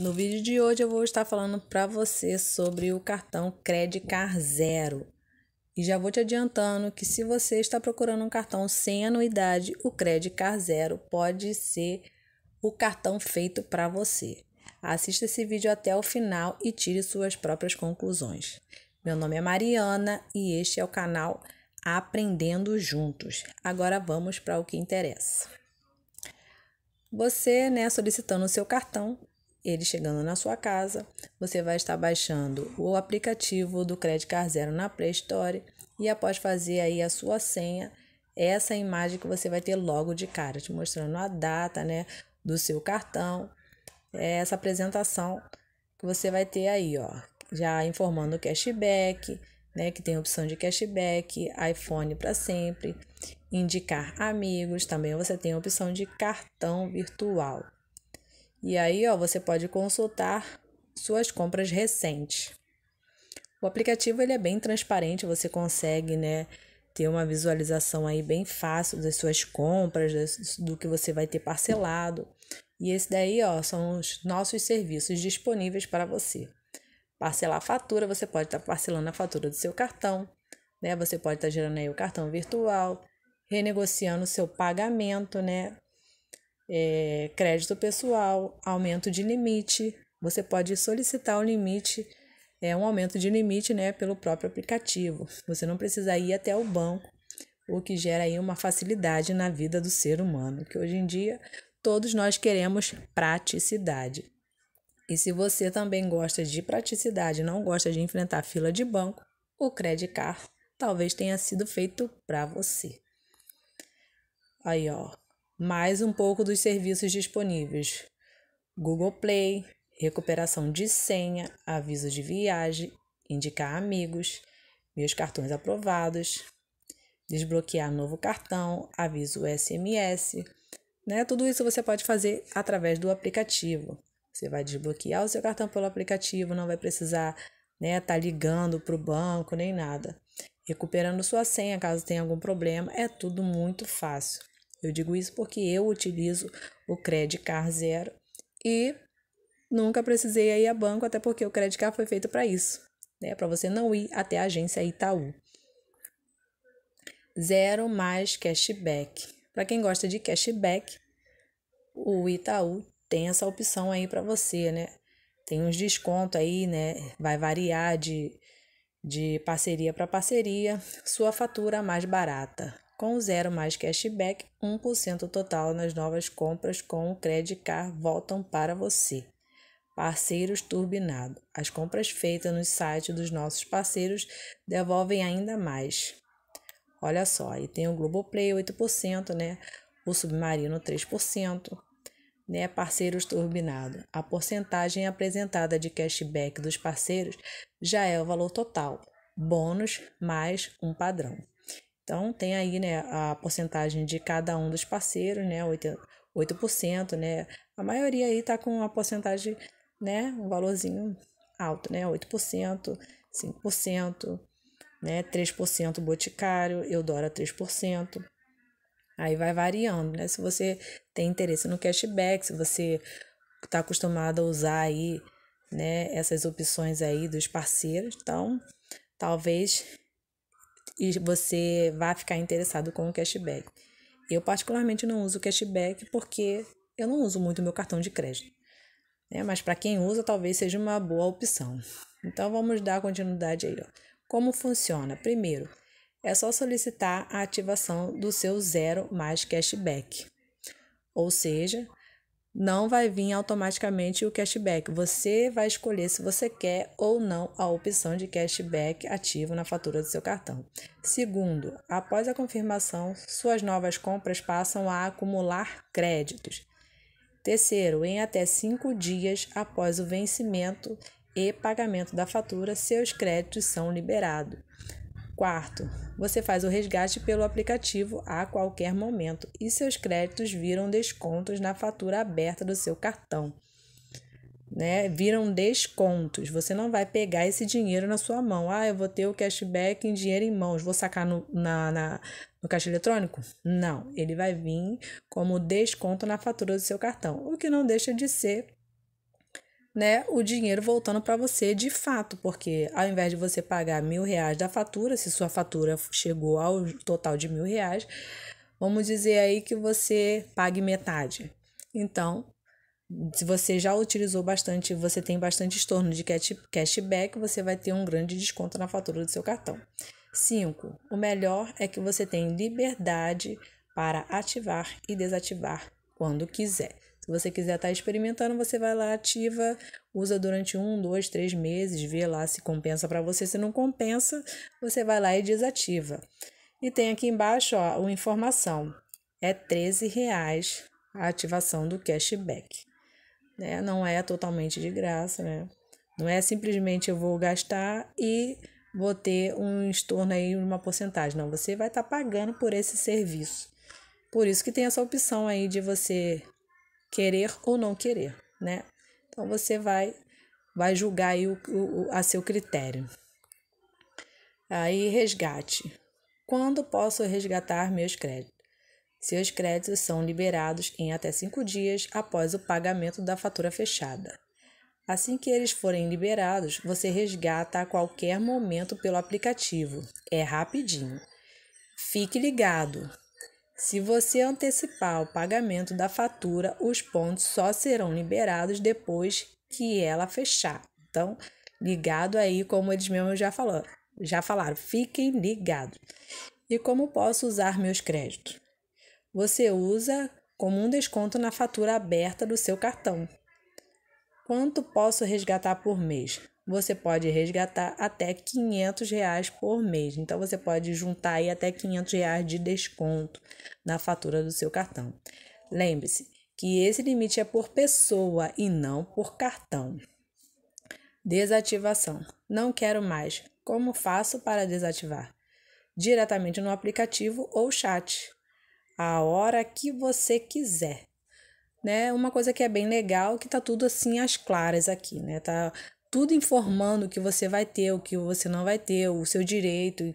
No vídeo de hoje eu vou estar falando para você sobre o cartão Credit Card Zero. E já vou te adiantando que se você está procurando um cartão sem anuidade, o Credit Card Zero pode ser o cartão feito para você. Assista esse vídeo até o final e tire suas próprias conclusões. Meu nome é Mariana e este é o canal Aprendendo Juntos. Agora vamos para o que interessa. Você, né, solicitando o seu cartão, ele chegando na sua casa, você vai estar baixando o aplicativo do Credit Card Zero na Play Store e após fazer aí a sua senha, essa imagem que você vai ter logo de cara, te mostrando a data, né, do seu cartão, é essa apresentação que você vai ter aí, ó, já informando o cashback, né, que tem opção de cashback, iPhone para sempre, indicar amigos, também você tem a opção de cartão virtual. E aí, ó, você pode consultar suas compras recentes. O aplicativo ele é bem transparente, você consegue, né, ter uma visualização aí bem fácil das suas compras, do que você vai ter parcelado. E esse daí, ó, são os nossos serviços disponíveis para você. Parcelar a fatura, você pode estar tá parcelando a fatura do seu cartão, né? Você pode estar tá gerando aí o cartão virtual, renegociando o seu pagamento, né? é, crédito pessoal, aumento de limite. Você pode solicitar o limite, é, um aumento de limite né, pelo próprio aplicativo. Você não precisa ir até o banco, o que gera aí uma facilidade na vida do ser humano, que hoje em dia todos nós queremos praticidade. E se você também gosta de praticidade, não gosta de enfrentar fila de banco, o Credit Card talvez tenha sido feito para você. Aí, ó, mais um pouco dos serviços disponíveis: Google Play, recuperação de senha, aviso de viagem, indicar amigos, meus cartões aprovados, desbloquear novo cartão, aviso SMS. Né? Tudo isso você pode fazer através do aplicativo. Você vai desbloquear o seu cartão pelo aplicativo, não vai precisar né, tá ligando para o banco nem nada. Recuperando sua senha caso tenha algum problema, é tudo muito fácil. Eu digo isso porque eu utilizo o Credit Card Zero e nunca precisei ir a banco, até porque o Credit Card foi feito para isso, né? Para você não ir até a agência Itaú. Zero mais cashback. Para quem gosta de cashback, o Itaú tem essa opção aí para você, né? Tem uns descontos aí, né? Vai variar de, de parceria para parceria, sua fatura mais barata com zero mais cashback, 1% total nas novas compras com o Credit Card voltam para você. Parceiros Turbinado. As compras feitas no site dos nossos parceiros devolvem ainda mais. Olha só, aí tem o Globoplay 8%, né? O Submarino 3%, né? Parceiros Turbinado. A porcentagem apresentada de cashback dos parceiros já é o valor total, bônus mais um padrão. Então, tem aí né, a porcentagem de cada um dos parceiros, né, 8%, 8% né? A maioria aí está com uma porcentagem, né, um valorzinho alto, né? 8%, 5%, né? 3% Boticário, Eudora 3%. Aí vai variando, né? Se você tem interesse no cashback, se você está acostumado a usar aí, né, essas opções aí dos parceiros, então talvez e você vai ficar interessado com o cashback. Eu particularmente não uso cashback porque eu não uso muito meu cartão de crédito. Né? Mas para quem usa, talvez seja uma boa opção. Então vamos dar continuidade aí. Ó. Como funciona? Primeiro, é só solicitar a ativação do seu zero mais cashback. Ou seja, não vai vir automaticamente o cashback. Você vai escolher se você quer ou não a opção de cashback ativo na fatura do seu cartão. Segundo, após a confirmação, suas novas compras passam a acumular créditos. Terceiro, em até cinco dias após o vencimento e pagamento da fatura, seus créditos são liberados. Quarto, você faz o resgate pelo aplicativo a qualquer momento e seus créditos viram descontos na fatura aberta do seu cartão. Né? Viram descontos. Você não vai pegar esse dinheiro na sua mão. Ah, eu vou ter o cashback em dinheiro em mãos. Vou sacar no, na, na, no caixa eletrônico? Não. Ele vai vir como desconto na fatura do seu cartão. O que não deixa de ser né, o dinheiro voltando para você de fato, porque ao invés de você pagar mil reais da fatura, se sua fatura chegou ao total de mil reais, vamos dizer aí que você pague metade. Então, se você já utilizou bastante, você tem bastante estorno de cashback, você vai ter um grande desconto na fatura do seu cartão. 5. O melhor é que você tem liberdade para ativar e desativar quando quiser. Se você quiser estar tá experimentando, você vai lá, ativa, usa durante um, dois, três meses, vê lá se compensa para você. Se não compensa, você vai lá e desativa. E tem aqui embaixo ó, a informação: é R$13,00 a ativação do cashback. Né? Não é totalmente de graça, né? Não é simplesmente eu vou gastar e vou ter um estorno aí, uma porcentagem. Não, você vai estar tá pagando por esse serviço. Por isso que tem essa opção aí de você querer ou não querer, né? Então você vai vai julgar aí o, o, a seu critério. Aí resgate. Quando posso resgatar meus créditos? Seus créditos são liberados em até cinco dias após o pagamento da fatura fechada. Assim que eles forem liberados, você resgata a qualquer momento pelo aplicativo. É rapidinho. Fique ligado, se você antecipar o pagamento da fatura, os pontos só serão liberados depois que ela fechar. Então, ligado aí, como eles mesmos já falaram, já falaram, fiquem ligados. E como posso usar meus créditos? Você usa como um desconto na fatura aberta do seu cartão. Quanto posso resgatar por mês? você pode resgatar até 500 reais por mês. Então você pode juntar aí até 500 reais de desconto na fatura do seu cartão. Lembre-se que esse limite é por pessoa e não por cartão. Desativação. Não quero mais. Como faço para desativar? Diretamente no aplicativo ou chat. A hora que você quiser né? Uma coisa que é bem legal que tá tudo assim às claras aqui, né? Tá tudo informando o que você vai ter, o que você não vai ter, o seu direito,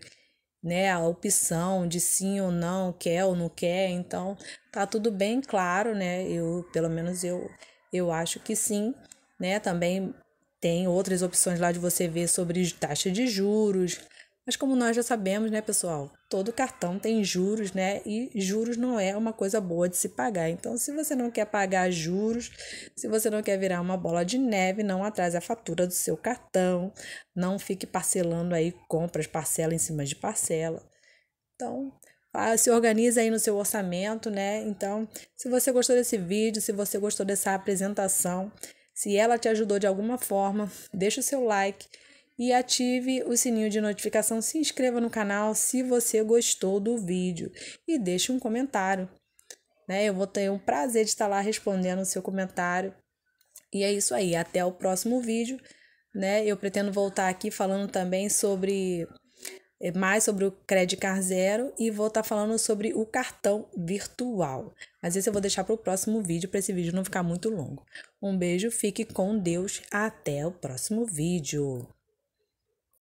né, a opção de sim ou não, quer ou não quer. Então, tá tudo bem claro, né? Eu, pelo menos eu, eu acho que sim, né? Também tem outras opções lá de você ver sobre taxa de juros, mas como nós já sabemos, né, pessoal, todo cartão tem juros, né? E juros não é uma coisa boa de se pagar. Então, se você não quer pagar juros, se você não quer virar uma bola de neve, não atrase a fatura do seu cartão, não fique parcelando aí compras, parcela em cima de parcela. Então, ah, se organiza aí no seu orçamento, né? Então, se você gostou desse vídeo, se você gostou dessa apresentação, se ela te ajudou de alguma forma, deixa o seu like e ative o sininho de notificação, se inscreva no canal se você gostou do vídeo e deixe um comentário. Né? Eu vou ter o um prazer de estar lá respondendo o seu comentário. E é isso aí, até o próximo vídeo. Né? Eu pretendo voltar aqui falando também sobre eh, mais sobre o Credit Card Zero e vou estar falando sobre o cartão virtual. Mas esse eu vou deixar para o próximo vídeo, para esse vídeo não ficar muito longo. Um beijo, fique com Deus, até o próximo vídeo.